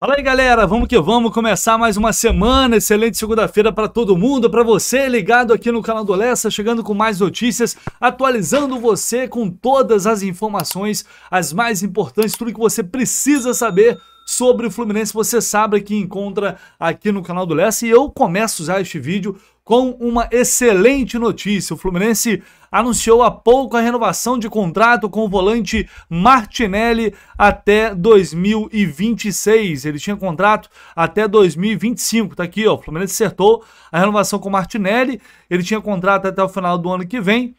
Fala aí, galera, vamos que vamos começar mais uma semana. Excelente segunda-feira para todo mundo, para você ligado aqui no canal do Lessa, chegando com mais notícias, atualizando você com todas as informações, as mais importantes, tudo que você precisa saber sobre o Fluminense, você sabe que encontra aqui no canal do Lessa. E eu começo já este vídeo com uma excelente notícia. O Fluminense anunciou há pouco a renovação de contrato com o volante Martinelli até 2026. Ele tinha contrato até 2025. Tá aqui, ó. O Fluminense acertou a renovação com o Martinelli. Ele tinha contrato até o final do ano que vem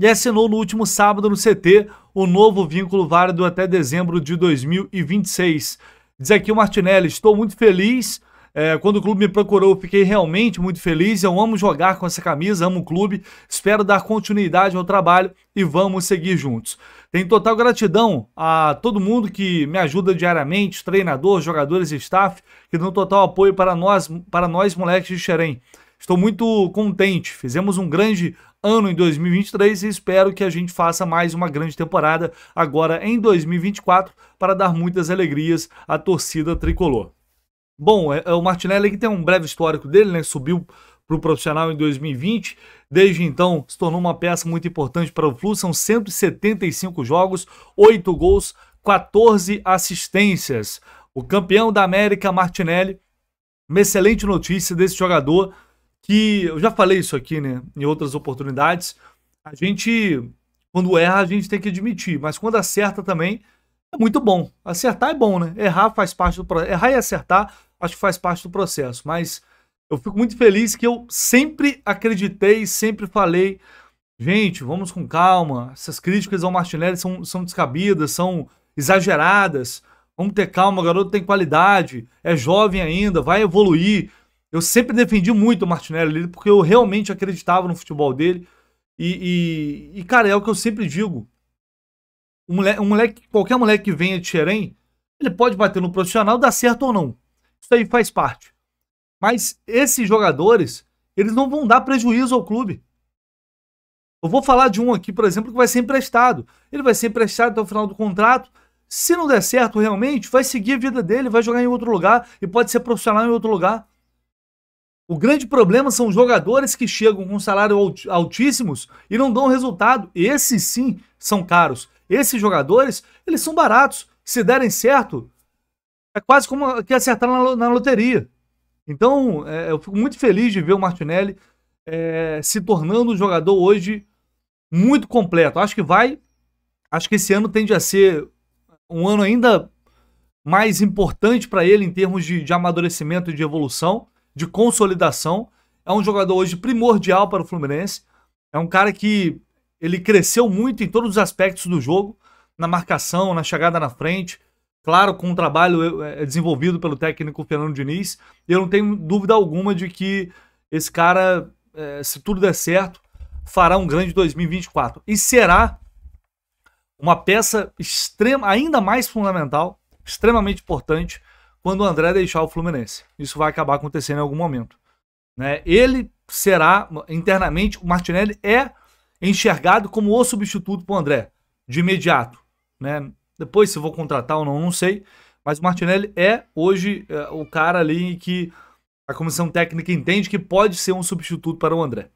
e assinou no último sábado no CT o novo vínculo válido até dezembro de 2026. Diz aqui o Martinelli: estou muito feliz é, quando o clube me procurou, eu fiquei realmente muito feliz. Eu amo jogar com essa camisa, amo o clube. Espero dar continuidade ao trabalho e vamos seguir juntos. Tenho total gratidão a todo mundo que me ajuda diariamente, treinador, jogadores e staff, que dão total apoio para nós, para nós moleques de Xerém. Estou muito contente. Fizemos um grande ano em 2023 e espero que a gente faça mais uma grande temporada agora em 2024 para dar muitas alegrias à torcida tricolor. Bom, é, é, o Martinelli que tem um breve histórico dele, né? Subiu para o profissional em 2020. Desde então, se tornou uma peça muito importante para o Flu. São 175 jogos, 8 gols, 14 assistências. O campeão da América, Martinelli. Uma excelente notícia desse jogador que eu já falei isso aqui, né, em outras oportunidades. A gente quando erra, a gente tem que admitir, mas quando acerta também, é muito bom. Acertar é bom, né? Errar faz parte do processo. Errar e acertar acho que faz parte do processo. Mas eu fico muito feliz que eu sempre acreditei, sempre falei, gente, vamos com calma. Essas críticas ao Martinelli são, são descabidas, são exageradas. Vamos ter calma, o garoto tem qualidade, é jovem ainda, vai evoluir. Eu sempre defendi muito o Martinelli porque eu realmente acreditava no futebol dele. E, e, e cara, é o que eu sempre digo. Um moleque, um moleque, qualquer moleque que venha de Xerém, ele pode bater no profissional, dar certo ou não. Isso aí faz parte. Mas esses jogadores, eles não vão dar prejuízo ao clube. Eu vou falar de um aqui, por exemplo, que vai ser emprestado. Ele vai ser emprestado até o final do contrato. Se não der certo realmente, vai seguir a vida dele, vai jogar em outro lugar e pode ser profissional em outro lugar. O grande problema são jogadores que chegam com salário altíssimos e não dão resultado. Esses sim são caros. Esses jogadores, eles são baratos. Se derem certo, é quase como que acertar na, na loteria. Então, é, eu fico muito feliz de ver o Martinelli é, se tornando um jogador hoje muito completo. Acho que vai. Acho que esse ano tende a ser um ano ainda mais importante para ele em termos de, de amadurecimento e de evolução, de consolidação. É um jogador hoje primordial para o Fluminense. É um cara que ele cresceu muito em todos os aspectos do jogo, na marcação, na chegada na frente. Claro, com um trabalho é, é desenvolvido pelo técnico Fernando Diniz. Eu não tenho dúvida alguma de que esse cara, é, se tudo der certo, fará um grande 2024. E será uma peça extrema, ainda mais fundamental, extremamente importante, quando o André deixar o Fluminense. Isso vai acabar acontecendo em algum momento. Né? Ele será, internamente, o Martinelli é enxergado como o substituto para o André, de imediato. Né? Depois, se vou contratar ou não, não sei. Mas o Martinelli é hoje é, o cara ali que a comissão técnica entende que pode ser um substituto para o André.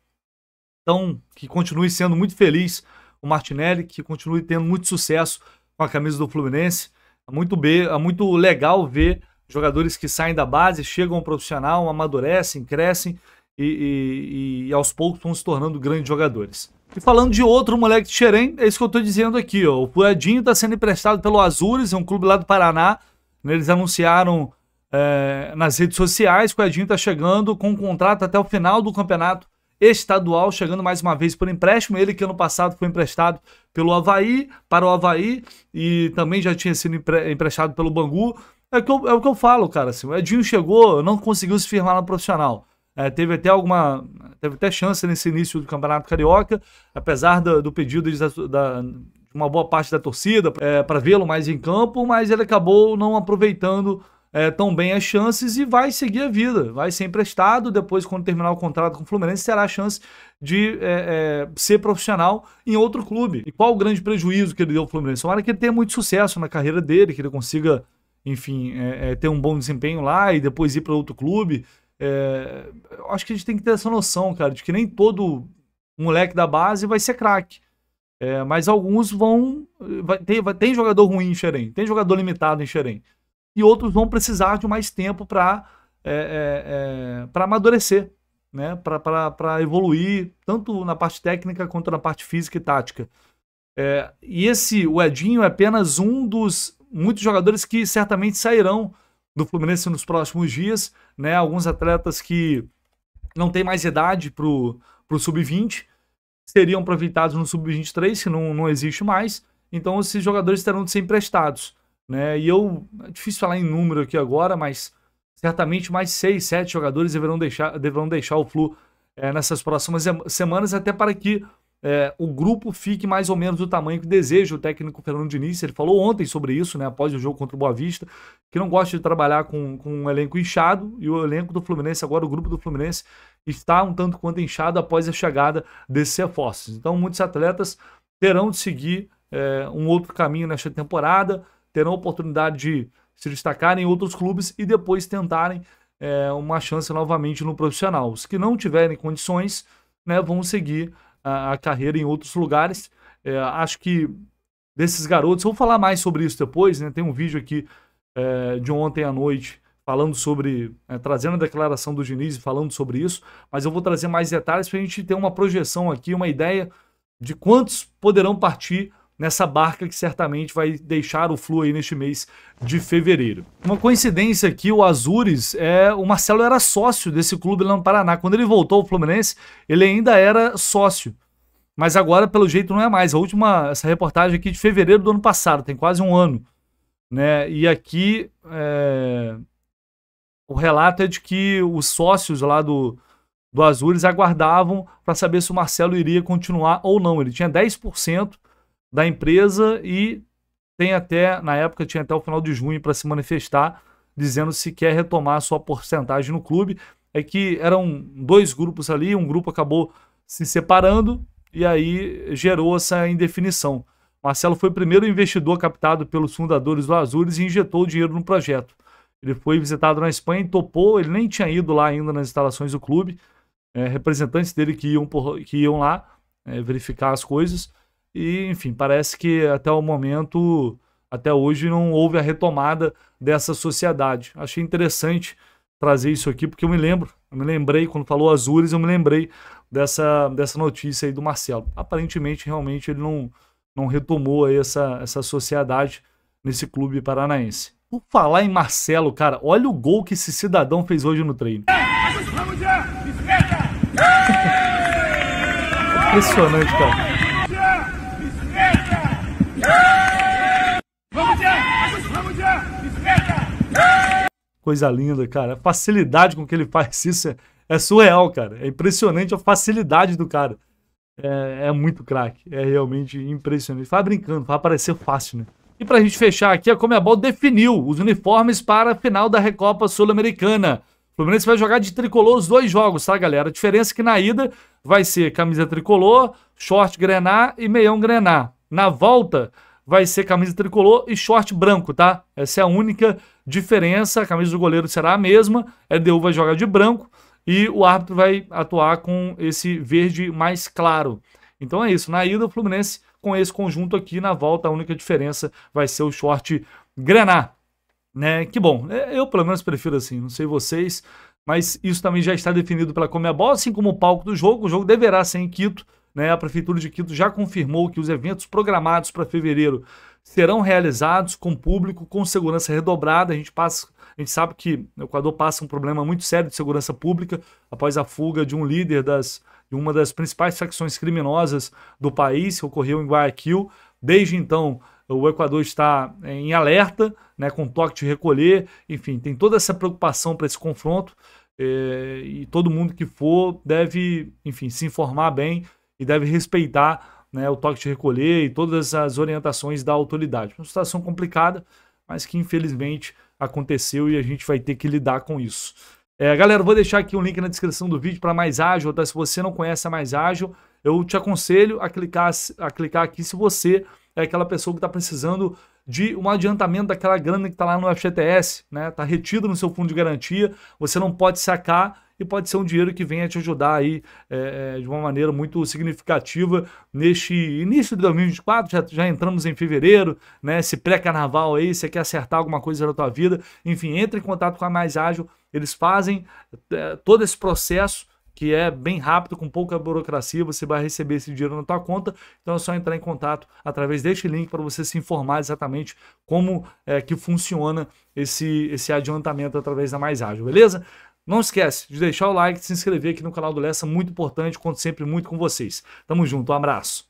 Então, que continue sendo muito feliz o Martinelli, que continue tendo muito sucesso com a camisa do Fluminense. É muito, be é muito legal ver jogadores que saem da base, chegam ao profissional, amadurecem, crescem e, e, e aos poucos vão se tornando grandes jogadores. E falando de outro moleque de Xerém, é isso que eu tô dizendo aqui, ó. O Puedinho tá sendo emprestado pelo Azures, é um clube lá do Paraná. Né, eles anunciaram é, nas redes sociais que o Edinho tá chegando com um contrato até o final do campeonato estadual, chegando mais uma vez por empréstimo. Ele que ano passado foi emprestado pelo Havaí, para o Havaí, e também já tinha sido emprestado pelo Bangu. É, que eu, é o que eu falo, cara. Assim, o Edinho chegou, não conseguiu se firmar no profissional. É, teve até alguma. Teve até chance nesse início do Campeonato Carioca, apesar do, do pedido de, da, uma boa parte da torcida é, para vê-lo mais em campo, mas ele acabou não aproveitando é, tão bem as chances e vai seguir a vida. Vai ser emprestado, depois, quando terminar o contrato com o Fluminense, terá a chance de é, é ser profissional em outro clube. E qual o grande prejuízo que ele deu ao Fluminense? Tomara que ele tenha muito sucesso na carreira dele, que ele consiga, enfim, é, é, ter um bom desempenho lá e depois ir para outro clube. É, acho que a gente tem que ter essa noção, cara, de que nem todo moleque da base vai ser craque. É, mas alguns vão. Vai, tem, vai, tem jogador ruim em Xerém, tem jogador limitado em Xerém. E outros vão precisar de mais tempo para é, é, é para amadurecer, né? para evoluir, tanto na parte técnica quanto na parte física e tática. É, e esse, o Edinho, é apenas um dos muitos jogadores que certamente sairão do Fluminense nos próximos dias, né? Alguns atletas que não têm mais idade para o sub-20 seriam aproveitados no sub-23, que não, não existe mais. Então esses jogadores terão de ser emprestados, né? E eu é difícil falar em número aqui agora, mas certamente mais seis, sete jogadores deverão deixar, deverão deixar o Flu é, nessas próximas semanas, até para que é, o grupo fique mais ou menos do tamanho que deseja o técnico Fernando Diniz. Ele falou ontem sobre isso, né, após o jogo contra o Boa Vista, que não gosta de trabalhar com, com um elenco inchado. E o elenco do Fluminense, agora o grupo do Fluminense, está um tanto quanto inchado após a chegada desses reforços. Então, muitos atletas terão de seguir é, um outro caminho nesta temporada, terão a oportunidade de se destacarem em outros clubes e depois tentarem é, uma chance novamente no profissional. Os que não tiverem condições né, vão seguir a, carreira em outros lugares. É, acho que desses garotos, vou falar mais sobre isso depois, né? Tem um vídeo aqui é, de ontem à noite falando sobre, é, trazendo a declaração do Diniz e falando sobre isso, mas eu vou trazer mais detalhes para a gente ter uma projeção aqui, uma ideia de quantos poderão partir nessa barca que certamente vai deixar o Flu aí neste mês de fevereiro. Uma coincidência aqui o Azures, é, o Marcelo era sócio desse clube lá no Paraná. Quando ele voltou ao Fluminense, ele ainda era sócio. Mas agora, pelo jeito, não é mais. A última, essa reportagem aqui de fevereiro do ano passado, tem quase um ano. Né? E aqui é... o relato é de que os sócios lá do, do Azures aguardavam para saber se o Marcelo iria continuar ou não. Ele tinha 10% da empresa e tem até, na época, tinha até o final de junho para se manifestar, dizendo se quer retomar a sua porcentagem no clube. É que eram dois grupos ali, um grupo acabou se separando e aí gerou essa indefinição. Marcelo foi o primeiro investidor captado pelos fundadores do Azures e injetou dinheiro no projeto. Ele foi visitado na Espanha e topou, ele nem tinha ido lá ainda nas instalações do clube, é, representantes dele que iam, por, que iam lá é, verificar as coisas, e, enfim, parece que até o momento, até hoje, não houve a retomada dessa sociedade. Achei interessante trazer isso aqui, porque eu me lembro, eu me lembrei, quando falou Azures, eu me lembrei dessa, dessa notícia aí do Marcelo. Aparentemente, realmente, ele não, não retomou aí essa, essa sociedade nesse clube paranaense. Por falar em Marcelo, cara, olha o gol que esse cidadão fez hoje no treino. Impressionante, cara. Vamos, Vamos, Coisa linda, cara. A facilidade com que ele faz isso é, é surreal, cara. É impressionante a facilidade do cara. É, é muito craque. É realmente impressionante. Vai brincando, vai aparecer fácil, né? E pra gente fechar aqui, a Comebol definiu os uniformes para a final da Recopa Sul-Americana. O Fluminense vai jogar de tricolor os dois jogos, tá, galera? A diferença é que na ida vai ser camisa tricolor, short grená e meião grená. Na volta, vai ser camisa tricolor e short branco, tá? Essa é a única diferença. A camisa do goleiro será a mesma. LDU é vai jogar de branco e o árbitro vai atuar com esse verde mais claro. Então é isso. Na ida, o Fluminense com esse conjunto aqui. Na volta, a única diferença vai ser o short grená. Né? Que bom, né? eu pelo menos prefiro assim, não sei vocês, mas isso também já está definido pela Comebol, assim como o palco do jogo. O jogo deverá ser em Quito, né? A Prefeitura de Quito já confirmou que os eventos programados para fevereiro serão realizados com público, com segurança redobrada. A gente passa. A gente sabe que o Equador passa um problema muito sério de segurança pública após a fuga de um líder das, de uma das principais facções criminosas do país, que ocorreu em Guayaquil. Desde então, o Equador está é, em alerta, né, com toque de recolher, enfim, tem toda essa preocupação para esse confronto é, e todo mundo que for deve, enfim, se informar bem e deve respeitar né, o toque de recolher e todas as orientações da autoridade. Uma situação complicada, mas que infelizmente aconteceu e a gente vai ter que lidar com isso. É, galera, vou deixar aqui um link na descrição do vídeo para Mais Ágil, tá? Se você não conhece a Mais Ágil, eu te aconselho a clicar, a clicar aqui se você é aquela pessoa que está precisando de um adiantamento daquela grana que está lá no FGTS, né? Está retido no seu fundo de garantia, você não pode sacar e pode ser um dinheiro que venha te ajudar aí é, é de uma maneira muito significativa neste início de 2024. Já, já entramos em fevereiro, né? Esse pré-carnaval aí, você quer acertar alguma coisa na tua vida, enfim, entre em contato com a Mais Ágil, eles fazem é, todo esse processo que é bem rápido, com pouca burocracia, você vai receber esse dinheiro na tua conta. Então é só entrar em contato através deste link para você se informar exatamente como é que funciona esse, esse adiantamento através da Mais Ágil, beleza? Não esquece de deixar o like, de se inscrever aqui no canal do Lessa, muito importante, conto sempre muito com vocês. Tamo junto, um abraço.